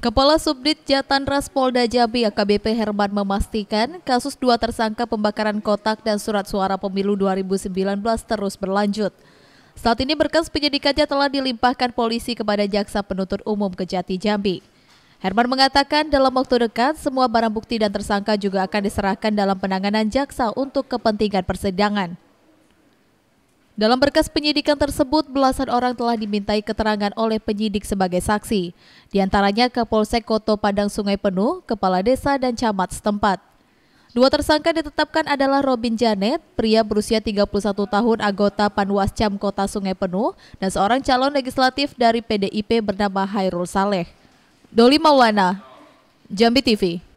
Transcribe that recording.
Kepala Subdit Jatan Ras Polda Jambi AKBP Herman memastikan kasus dua tersangka pembakaran kotak dan surat suara pemilu 2019 terus berlanjut. Saat ini berkas penyidikannya telah dilimpahkan polisi kepada Jaksa Penuntut Umum Kejati Jambi. Herman mengatakan dalam waktu dekat semua barang bukti dan tersangka juga akan diserahkan dalam penanganan jaksa untuk kepentingan persidangan. Dalam berkas penyidikan tersebut, belasan orang telah dimintai keterangan oleh penyidik sebagai saksi, di antaranya Kapolsek Koto Padang Sungai Penuh, Kepala Desa, dan Camat setempat. Dua tersangka ditetapkan adalah Robin Janet, pria berusia 31 tahun anggota Panwascam Kota Sungai Penuh, dan seorang calon legislatif dari PDIP bernama Hairul Saleh. Doli Maulana, Jambi TV.